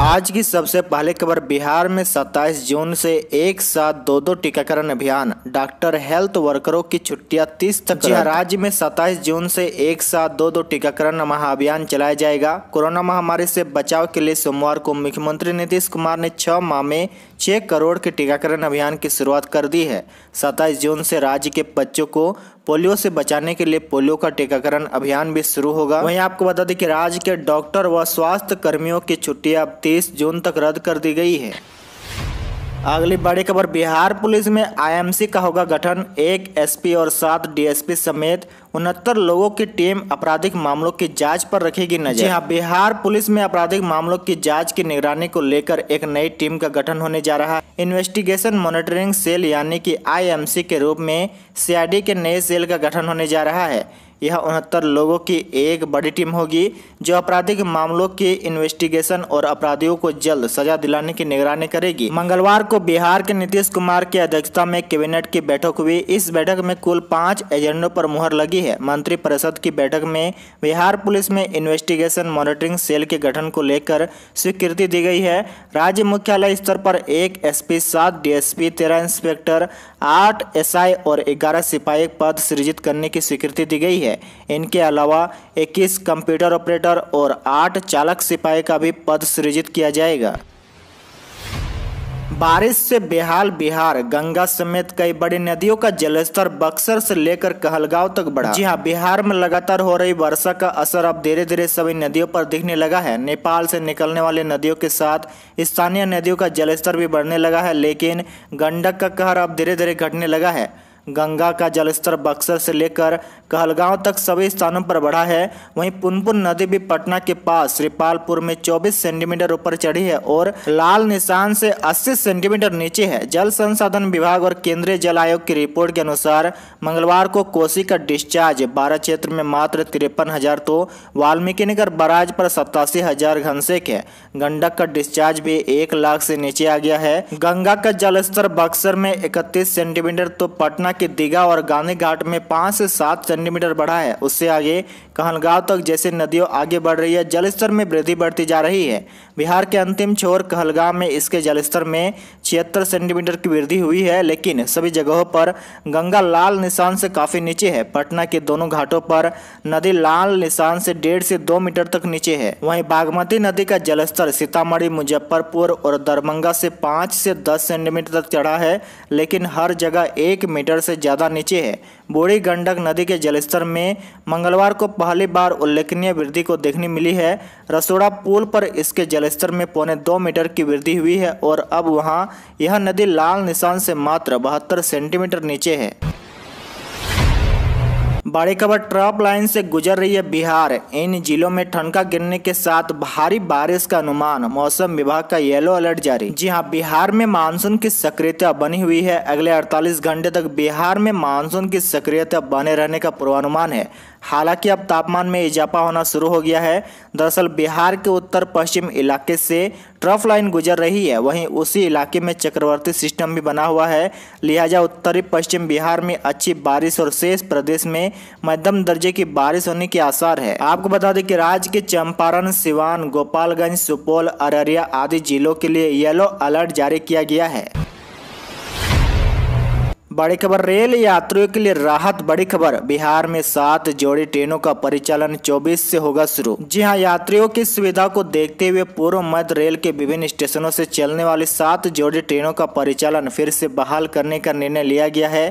आज की सबसे पहले खबर बिहार में 27 जून से एक साथ दो दो टीकाकरण अभियान डॉक्टर हेल्थ वर्करों की छुट्टियां तीस तक हाँ, राज्य में 27 जून से एक साथ दो दो टीकाकरण महाअभियान चलाया जाएगा कोरोना महामारी से बचाव के लिए सोमवार को मुख्यमंत्री नीतीश कुमार ने छह माह में छः करोड़ के टीकाकरण अभियान की शुरुआत कर दी है सत्ताईस जून से राज्य के बच्चों को पोलियो से बचाने के लिए पोलियो का टीकाकरण अभियान भी शुरू होगा वहीं आपको बता दें कि राज्य के डॉक्टर व स्वास्थ्य कर्मियों की छुट्टियां अब तीस जून तक रद्द कर दी गई है अगली बड़ी खबर बिहार पुलिस में आईएमसी का होगा गठन एक एसपी और सात डीएसपी समेत उनहत्तर लोगों की टीम आपराधिक मामलों की जांच पर रखेगी नजर जी हाँ बिहार पुलिस में आपराधिक मामलों की जांच की निगरानी को लेकर एक नई टीम का गठन होने जा रहा है इन्वेस्टिगेशन मॉनिटरिंग सेल यानी कि आईएमसी के रूप में सीआईडी के नए सेल का गठन होने जा रहा है यह उनहत्तर लोगों की एक बड़ी टीम होगी जो आपराधिक मामलों की इन्वेस्टिगेशन और अपराधियों को जल्द सजा दिलाने की निगरानी करेगी मंगलवार को बिहार के नीतीश कुमार की अध्यक्षता में कैबिनेट की बैठक हुई इस बैठक में कुल पाँच एजेंडों पर मुहर लगी है मंत्री परिषद की बैठक में बिहार पुलिस में इन्वेस्टिगेशन मॉनिटरिंग सेल के गठन को लेकर स्वीकृति दी गई है राज्य मुख्यालय स्तर पर एक एसपी सात डीएसपी तेरह इंस्पेक्टर आठ एसआई और ग्यारह सिपाही पद सृजित करने की स्वीकृति दी गई है है इनके अलावा 21 कंप्यूटर ऑपरेटर और 8 चालक सिपाही का भी पद सृजित किया जाएगा बारिश से बेहाल बिहार गंगा समेत कई बड़ी नदियों का जलस्तर बक्सर से लेकर कहलगांव तक बढ़ा जी हाँ बिहार में लगातार हो रही वर्षा का असर अब धीरे धीरे सभी नदियों पर दिखने लगा है नेपाल से निकलने वाली नदियों के साथ स्थानीय नदियों का जलस्तर भी बढ़ने लगा है लेकिन गंडक का कहर अब धीरे धीरे घटने लगा है गंगा का जलस्तर बक्सर से लेकर कहलगांव तक सभी स्थानों पर बढ़ा है वहीं पुनपुन नदी भी पटना के पास श्रीपालपुर में 24 सेंटीमीटर ऊपर चढ़ी है और लाल निशान से 80 सेंटीमीटर नीचे है जल संसाधन विभाग और केंद्रीय जल आयोग की रिपोर्ट के अनुसार मंगलवार को कोसी का डिस्चार्ज बारह क्षेत्र में मात्र तिरपन हजार तो वाल्मीकि नगर बराज पर सतासी हजार है गंडक का डिस्चार्ज भी एक लाख से नीचे आ गया है गंगा का जलस्तर बक्सर में इकतीस सेंटीमीटर तो पटना के दीघा और गांधी घाट में पांच से सात सेंटीमीटर बढ़ा है उससे आगे कहलगांव तक जैसे नदियों आगे बढ़ रही है जलस्तर में वृद्धि बढ़ती जा रही है बिहार के अंतिम छोर कहलगांव में इसके जलस्तर में छिहत्तर सेंटीमीटर की वृद्धि हुई है लेकिन सभी जगहों पर गंगा लाल निशान से काफ़ी नीचे है पटना के दोनों घाटों पर नदी लाल निशान से डेढ़ से दो मीटर तक नीचे है वहीं बागमती नदी का जलस्तर सीतामढ़ी मुजफ्फरपुर और दरभंगा से पाँच से दस सेंटीमीटर तक चढ़ा है लेकिन हर जगह एक मीटर से ज़्यादा नीचे है बूढ़ी गंडक नदी के जलस्तर में मंगलवार को पहली बार उल्लेखनीय वृद्धि को देखने मिली है रसोड़ा पुल पर इसके जलस्तर में पौने दो मीटर की वृद्धि हुई है और अब वहां यह नदी लाल निशान से मात्र बहत्तर सेंटीमीटर नीचे है बड़ी खबर ट्रॉप लाइन से गुजर रही है बिहार इन जिलों में ठनका गिरने के साथ भारी बारिश का अनुमान मौसम विभाग का येलो अलर्ट जारी जी हाँ बिहार में मानसून की सक्रियता बनी हुई है अगले 48 घंटे तक बिहार में मानसून की सक्रियता बने रहने का पूर्वानुमान है हालांकि अब तापमान में इजाफा होना शुरू हो गया है दरअसल बिहार के उत्तर पश्चिम इलाके से ट्रफ लाइन गुजर रही है वहीं उसी इलाके में चक्रवर्ती सिस्टम भी बना हुआ है लिहाजा उत्तरी पश्चिम बिहार में अच्छी बारिश और शेष प्रदेश में मध्यम दर्जे की बारिश होने के आसार है आपको बता दें कि राज्य के चंपारण सिवान गोपालगंज सुपौल अररिया आदि जिलों के लिए येलो अलर्ट जारी किया गया है बड़ी खबर रेल यात्रियों के लिए राहत बड़ी खबर बिहार में सात जोड़ी ट्रेनों का परिचालन 24 से होगा शुरू जी हां यात्रियों की सुविधा को देखते हुए पूर्व मध्य रेल के विभिन्न स्टेशनों से चलने वाली सात जोड़ी ट्रेनों का परिचालन फिर से बहाल करने का निर्णय लिया गया है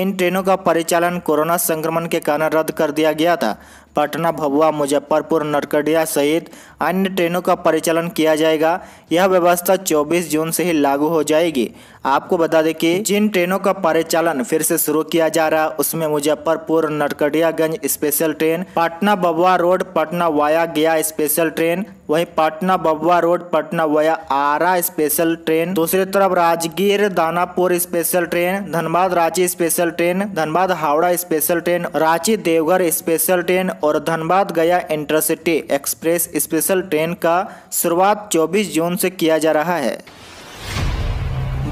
इन ट्रेनों का परिचालन कोरोना संक्रमण के कारण रद्द कर दिया गया था पटना भभुआ मुजफ्फरपुर नरकटिया सहित अन्य ट्रेनों का परिचालन किया जाएगा यह व्यवस्था 24 जून से ही लागू हो जाएगी आपको बता दें कि जिन ट्रेनों का परिचालन फिर से शुरू किया जा रहा है उसमें Muzaffarpur Narkatiaganj special train Patna Babua road Patna via Gaya special train वहीं पटना बबुआ रोड पटना वया आरा स्पेशल ट्रेन दूसरी तरफ Rajgir Danapur special train Dhanbad Ranchi special train Dhanbad Howrah special train Ranchi Deoghar special train और धनबाद गया इंटरसिटी एक्सप्रेस स्पेशल ट्रेन का शुरुआत 24 जून से किया जा रहा है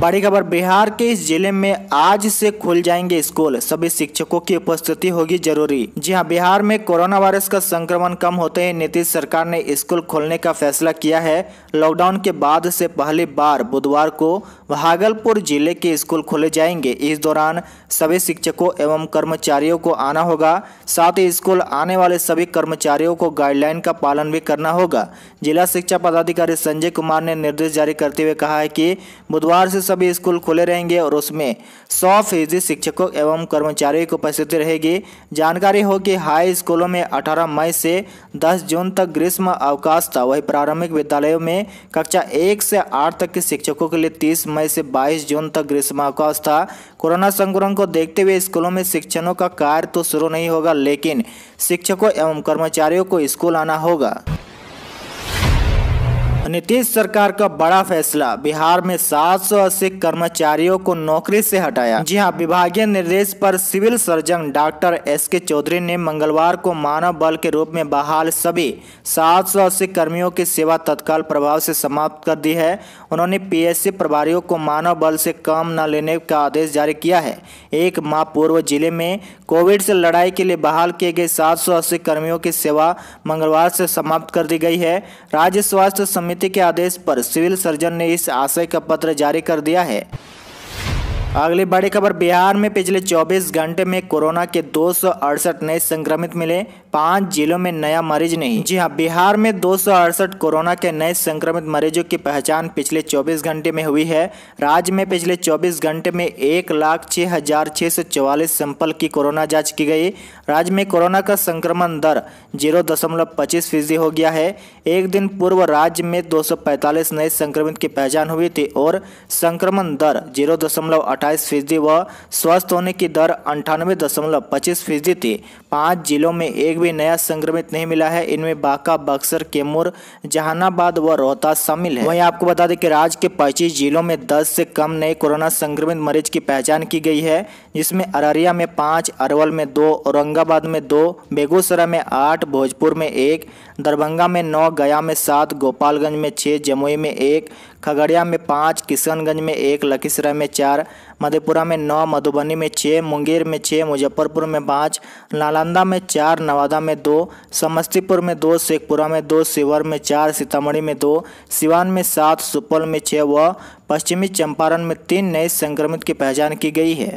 बड़ी खबर बिहार के इस जिले में आज से खुल जाएंगे स्कूल सभी शिक्षकों की उपस्थिति होगी जरूरी जी हाँ बिहार में कोरोना वायरस का संक्रमण कम होते ही नीतीश सरकार ने स्कूल खोलने का फैसला किया है लॉकडाउन के बाद से पहली बार बुधवार को भागलपुर जिले के स्कूल खोले जाएंगे इस दौरान सभी शिक्षकों एवं कर्मचारियों को आना होगा साथ ही स्कूल आने वाले सभी कर्मचारियों को गाइडलाइन का पालन भी करना होगा जिला शिक्षा पदाधिकारी संजय कुमार ने निर्देश जारी करते हुए कहा है कि बुधवार से सभी स्कूल खुले रहेंगे और उसमें सौ फीसदी शिक्षकों एवं कर्मचारियों की उपस्थिति रहेगी जानकारी हो कि हाई स्कूलों में 18 मई से 10 जून तक ग्रीष्म अवकाश था वही प्रारंभिक विद्यालयों में कक्षा एक से आठ तक के शिक्षकों के लिए तीस मई से बाईस जून तक ग्रीष्म अवकाश था कोरोना संक्रमण को देखते हुए स्कूलों में शिक्षकों का कार्य तो शुरू नहीं होगा लेकिन शिक्षकों एवं कर्मचारियों को स्कूल आना होगा नीतीश सरकार का बड़ा फैसला बिहार में सात कर्मचारियों को नौकरी से हटाया जी हाँ विभागीय निर्देश पर सिविल सर्जन डॉक्टर एस के चौधरी ने मंगलवार को मानव बल के रूप में बहाल सभी सात कर्मियों की सेवा तत्काल प्रभाव से समाप्त कर दी है उन्होंने पीएससी प्रभारियों को मानव बल से काम न लेने का आदेश जारी किया है एक माह पूर्व जिले में कोविड से लड़ाई के लिए बहाल किए गए सात कर्मियों की सेवा मंगलवार से समाप्त कर दी गई है राज्य स्वास्थ्य समिति समिति के आदेश पर सिविल सर्जन ने इस आशय का पत्र जारी कर दिया है अगली बड़ी खबर बिहार में पिछले 24 घंटे में कोरोना के दो नए संक्रमित मिले पांच जिलों में नया मरीज नहीं जी हाँ बिहार में दो कोरोना के नए संक्रमित मरीजों की पहचान पिछले 24 घंटे में हुई है राज्य में पिछले 24 घंटे में एक लाख छह हजार छह सौ चौवालीस सैंपल की कोरोना जांच की गई राज्य में कोरोना का संक्रमण दर जीरो दशमलव फीसदी हो गया है एक दिन पूर्व राज्य में दो नए संक्रमित की पहचान हुई थी और संक्रमण दर जीरो दशमलव सत्ताईस फीसदी व स्वस्थ होने की दर अंठानवे दशमलव पच्चीस फीसदी थी पांच जिलों में एक भी नया संक्रमित नहीं मिला है इनमें बांका बक्सर कैमूर जहानाबाद व रोहतास शामिल है वहीं आपको बता दें कि राज्य के पच्चीस जिलों में दस से कम नए कोरोना संक्रमित मरीज की पहचान की गई है जिसमें अररिया में पाँच अरवल में दो औरंगाबाद में दो बेगूसराय में आठ भोजपुर में एक दरभंगा में नौ गया में सात गोपालगंज में छः जमुई में एक खगड़िया में पाँच किशनगंज में एक लखीसराय में चार मधेपुरा में नौ मधुबनी में छः मुंगेर में छः मुजफ्फरपुर में पाँच नालंदा में चार नवादा में दो समस्तीपुर में दो शेखपुरा में दो शिवहर में चार सीतामढ़ी में दो सिवान में सात सुपौल में छः व पश्चिमी चंपारण में तीन नए संक्रमित की पहचान की गई है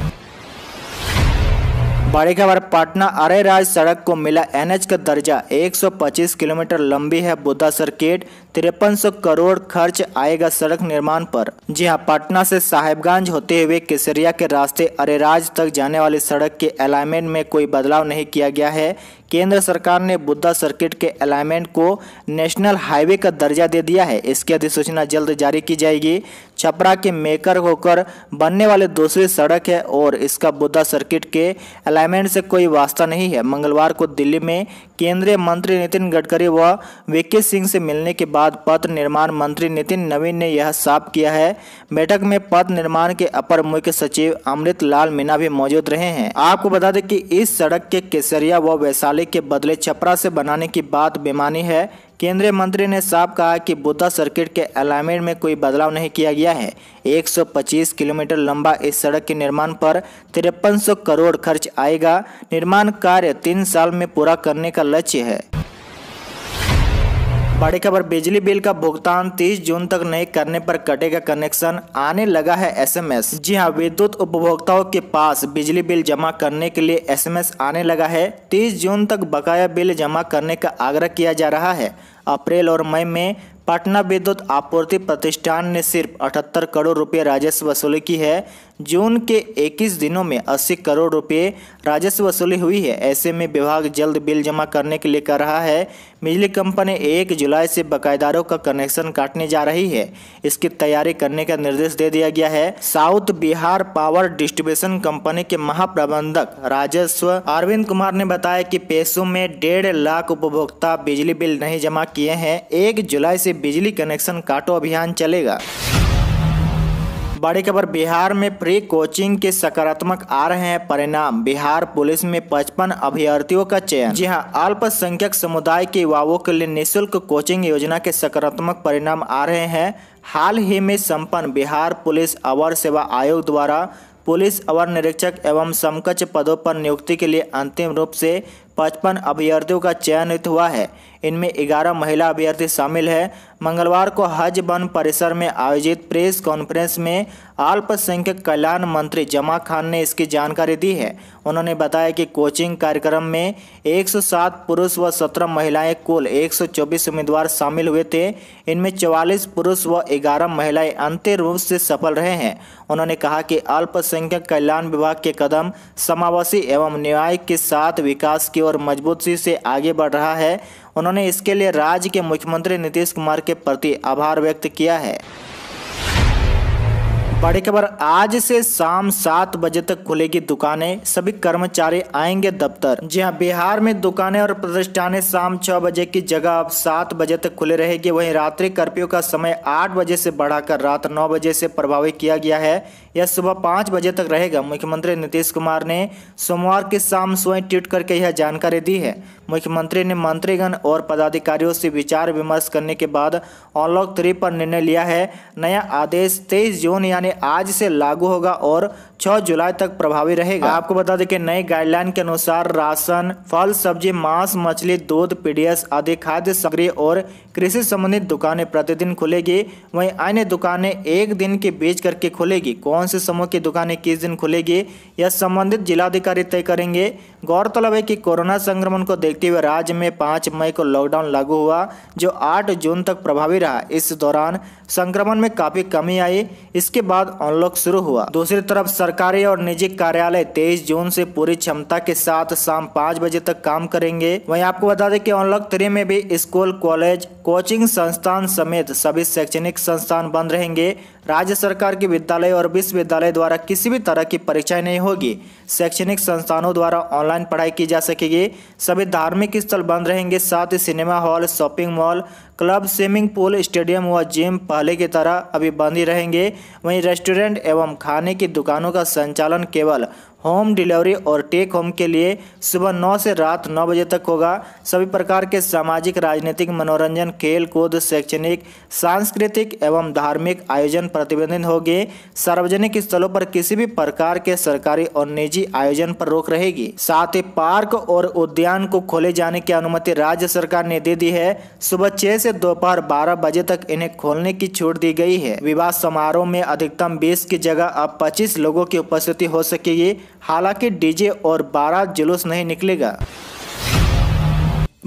बड़ी खबर पटना अरे राज सड़क को मिला एनएच का दर्जा 125 किलोमीटर लंबी है बुद्धा सर्किट तिरपन करोड़ खर्च आएगा सड़क निर्माण पर जी हां पटना से साहेबगंज होते हुए केसरिया के रास्ते अरेराज तक जाने वाली सड़क के अलाइनमेंट में कोई बदलाव नहीं किया गया है केंद्र सरकार ने बुद्धा सर्किट के अलाइनमेंट को नेशनल हाईवे का दर्जा दे दिया है इसकी अधिसूचना जल्द जारी की जाएगी छपरा के मेकर होकर बनने वाले दूसरी सड़क है और इसका बुद्धा सर्किट के अलाइनमेंट से कोई वास्ता नहीं है मंगलवार को दिल्ली में केंद्रीय मंत्री नितिन गडकरी व वीके सिंह से मिलने के बाद पथ निर्माण मंत्री नितिन नवीन ने यह साफ किया है बैठक में पथ निर्माण के अपर मुख्य सचिव अमृत लाल मीना भी मौजूद रहे हैं आपको बता दें कि इस सड़क के केसरिया व वैशाली के बदले छपरा से बनाने की बात बेमानी है केंद्रीय मंत्री ने साफ कहा कि बुद्धा सर्किट के अलाइनमेंट में कोई बदलाव नहीं किया गया है 125 किलोमीटर लंबा इस सड़क के निर्माण पर तिरपन करोड़ खर्च आएगा निर्माण कार्य तीन साल में पूरा करने का लक्ष्य है बड़ी खबर बिजली बिल का भुगतान 30 जून तक नहीं करने पर कटेगा कनेक्शन आने लगा है एसएमएस जी हां विद्युत उपभोक्ताओं के पास बिजली बिल जमा करने के लिए एसएमएस आने लगा है 30 जून तक बकाया बिल जमा करने का आग्रह किया जा रहा है अप्रैल और मई में पटना विद्युत आपूर्ति प्रतिष्ठान ने सिर्फ अठहत्तर करोड़ रुपये राजस्व वसूली की है जून के 21 दिनों में 80 करोड़ रुपए राजस्व वसूली हुई है ऐसे में विभाग जल्द बिल जमा करने के लिए कर रहा है बिजली कंपनी 1 जुलाई से बकायेदारों का कनेक्शन काटने जा रही है इसकी तैयारी करने का निर्देश दे दिया गया है south Bihar power distribution company के महाप्रबंधक राजस्व अरविंद कुमार ने बताया कि पैसों में डेढ़ लाख उपभोक्ता बिजली बिल नहीं जमा किए हैं एक जुलाई से बिजली कनेक्शन काटो अभियान चलेगा बड़ी खबर बिहार में प्री कोचिंग के सकारात्मक आ रहे हैं परिणाम बिहार पुलिस में पचपन अभ्यर्थियों का चयन जी हाँ अल्पसंख्यक समुदाय के युवाओं के लिए निःशुल्क कोचिंग योजना के सकारात्मक परिणाम आ रहे हैं हाल ही में संपन्न बिहार पुलिस अवर सेवा आयोग द्वारा पुलिस अवर निरीक्षक एवं समकक्ष पदों पर नियुक्ति के लिए अंतिम रूप से पचपन अभ्यर्थियों का चयनित हुआ है इनमें ग्यारह महिला अभ्यर्थी शामिल है मंगलवार को हज वन परिसर में आयोजित प्रेस कॉन्फ्रेंस में अल्पसंख्यक कल्याण मंत्री जमा खान ने इसकी जानकारी दी है उन्होंने बताया कि कोचिंग कार्यक्रम में 107 पुरुष व 17 महिलाएं कुल 124 उम्मीदवार शामिल हुए थे इनमें 44 पुरुष व 11 महिलाएं अंतिम रूप से सफल रहे हैं उन्होंने कहा कि अल्पसंख्यक कल्याण विभाग के कदम समावेशी एवं न्याय के साथ विकास की और मजबूती से आगे बढ़ रहा है उन्होंने इसके लिए राज्य के मुख्यमंत्री नीतीश कुमार के प्रति आभार व्यक्त किया है बड़ी खबर आज से शाम सात बजे तक खुलेगी दुकानें सभी कर्मचारी आएंगे दफ्तर जी हाँ बिहार में दुकानें और प्रतिष्ठानें शाम छह बजे की जगह अब सात बजे तक खुले रहेगी वहीं रात्रि कर्फ्यू का समय आठ बजे से बढ़ाकर रात नौ बजे से प्रभावित किया गया है यह सुबह पाँच बजे तक रहेगा मुख्यमंत्री नीतीश कुमार ने सोमवार की शाम स्वयं ट्वीट करके यह जानकारी दी है मुख्यमंत्री ने मंत्रीगण और पदाधिकारियों से विचार विमर्श करने के बाद अनलॉक थ्री पर निर्णय लिया है नया आदेश तेईस जून यानी आज से लागू होगा और छह जुलाई तक प्रभावी रहेगा हाँ। आपको बता दें कि नए गाइडलाइन के अनुसार राशन फल सब्जी मांस मछली दूध पीडीएस आदि खाद्य सामग्री और कृषि संबंधित दुकानें प्रतिदिन खुलेगी वहीं अन्य दुकानें एक दिन के बीच करके खुलेगी कौन से समूह की दुकानें किस दिन खुलेगी यह संबंधित जिलाधिकारी तय करेंगे गौरतलब है कि कोरोना संक्रमण को देखते हुए राज्य में पाँच मई को लॉकडाउन लागू हुआ जो आठ जून तक प्रभावी रहा इस दौरान संक्रमण में काफी कमी आई इसके बाद अनलॉक शुरू हुआ दूसरी तरफ सरकारी और निजी कार्यालय 23 जून से पूरी क्षमता के साथ शाम पाँच बजे तक काम करेंगे वहीं आपको बता दें कि अनलॉक थ्री में भी स्कूल कॉलेज कोचिंग संस्थान समेत सभी शैक्षणिक संस्थान बंद रहेंगे राज्य सरकार के विद्यालय और विश्वविद्यालय द्वारा किसी भी तरह की परीक्षाएं नहीं होगी शैक्षणिक संस्थानों द्वारा ऑनलाइन पढ़ाई की जा सकेगी सभी धार्मिक स्थल बंद रहेंगे साथ ही cinema hall shopping mall club swimming pool stadium व जिम पहले की तरह अभी बंद ही रहेंगे वहीं रेस्टोरेंट एवं खाने की दुकानों का संचालन केवल होम डिलीवरी और टेक होम के लिए सुबह नौ से रात नौ बजे तक होगा सभी प्रकार के सामाजिक राजनीतिक मनोरंजन खेल कूद शैक्षणिक सांस्कृतिक एवं धार्मिक आयोजन प्रतिबंधित होंगे सार्वजनिक स्थलों पर किसी भी प्रकार के सरकारी और निजी आयोजन पर रोक रहेगी साथ ही पार्क और उद्यान को खोले जाने की अनुमति राज्य सरकार ने दे दी है सुबह छह से दोपहर बारह बजे तक इन्हें खोलने की छूट दी गयी है विवाह समारोह में अधिकतम बीस की जगह अब पच्चीस लोगों की उपस्थिति हो सकेगी हालांकि डीजे और बारात जुलूस नहीं निकलेगा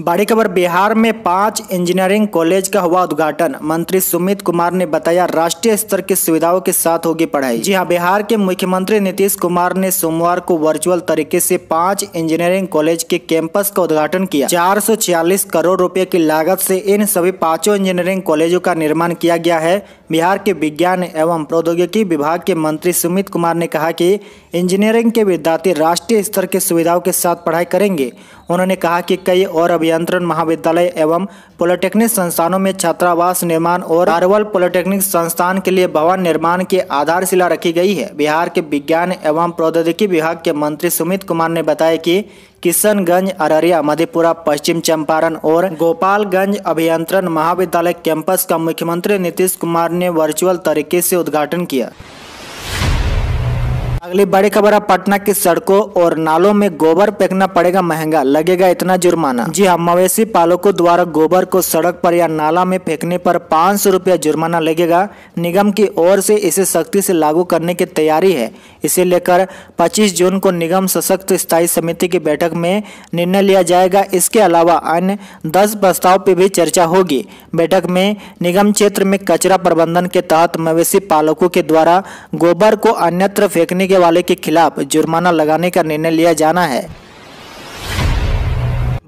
बड़ी खबर बिहार में पांच इंजीनियरिंग कॉलेज का हुआ उद्घाटन मंत्री सुमित कुमार ने बताया राष्ट्रीय स्तर की सुविधाओं के साथ होगी पढ़ाई जी हां बिहार के मुख्यमंत्री नीतीश कुमार ने सोमवार को वर्चुअल तरीके से पांच इंजीनियरिंग कॉलेज के कैंपस का उद्घाटन किया 446 करोड़ रुपए की लागत से इन सभी पांचों इंजीनियरिंग कॉलेजों का निर्माण किया गया है बिहार के विज्ञान एवं प्रौद्योगिकी विभाग के मंत्री सुमित कुमार ने कहा की इंजीनियरिंग के विद्यार्थी राष्ट्रीय स्तर की सुविधाओं के साथ पढ़ाई करेंगे उन्होंने कहा कि कई और अभियंत्रण महाविद्यालय एवं पॉलिटेक्निक संस्थानों में छात्रावास निर्माण और अरवल पॉलिटेक्निक संस्थान के लिए भवन निर्माण की आधारशिला रखी गई है बिहार के विज्ञान एवं प्रौद्योगिकी विभाग के मंत्री सुमित कुमार ने बताया कि किशनगंज अररिया मधेपुरा पश्चिम चंपारण और गोपालगंज अभियंत्रण महाविद्यालय कैंपस का मुख्यमंत्री नीतीश कुमार ने वर्चुअल तरीके से उद्घाटन किया अगली बड़ी खबर है पटना की सड़कों और नालों में गोबर फेंकना पड़ेगा महंगा लगेगा इतना जुर्माना जी हाँ मवेशी पालकों द्वारा गोबर को सड़क पर या नाला में फेंकने पर पाँच सौ रुपया जुर्माना लगेगा निगम की ओर से इसे सख्ती से लागू करने की तैयारी है इसे लेकर 25 जून को निगम सशक्त स्थायी समिति की बैठक में निर्णय लिया जाएगा इसके अलावा अन्य दस प्रस्ताव पर भी चर्चा होगी बैठक में निगम क्षेत्र में कचरा प्रबंधन के तहत मवेशी पालकों के द्वारा गोबर को अन्यत्र फेंकने वाले के खिलाफ जुर्माना लगाने का निर्णय लिया जाना है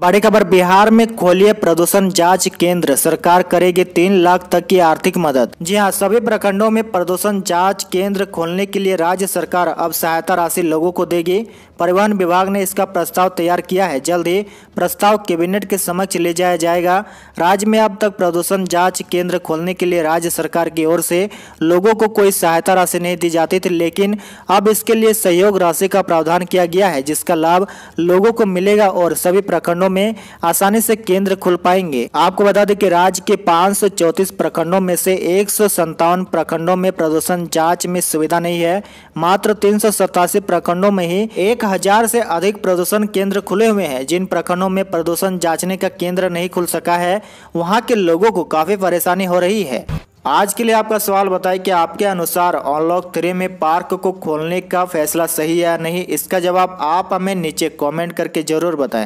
बड़ी खबर बिहार में खोलिए प्रदूषण जांच केंद्र सरकार करेगी तीन लाख तक की आर्थिक मदद जी हाँ सभी प्रखंडों में प्रदूषण जांच केंद्र खोलने के लिए राज्य सरकार अब सहायता राशि लोगों को देगी परिवहन विभाग ने इसका प्रस्ताव तैयार किया है जल्द ही प्रस्ताव कैबिनेट के समक्ष ले जाया जाएगा राज्य में अब तक प्रदूषण जांच केंद्र खोलने के लिए राज्य सरकार की ओर से लोगों को कोई सहायता राशि नहीं दी जाती थी लेकिन अब इसके लिए सहयोग राशि का प्रावधान किया गया है जिसका लाभ लोगों को मिलेगा और सभी प्रखंडों प्रखंडों में आसानी से केंद्र खुल पाएंगे आपको बता दें कि राज्य के पाँच प्रखंडों में से एक प्रखंडों में प्रदूषण जाँच में सुविधा नहीं है मात्र तीन प्रखंडों में ही एक से अधिक प्रदूषण केंद्र खुले हुए हैं जिन प्रखंडों में प्रदूषण जांचने का केंद्र नहीं खुल सका है वहाँ के लोगों को काफी परेशानी हो रही है आज के लिए आपका सवाल बताएं कि आपके अनुसार अनलॉक थ्री में पार्क को खोलने का फैसला सही है या नहीं इसका जवाब आप हमें नीचे कमेंट करके जरूर बताएं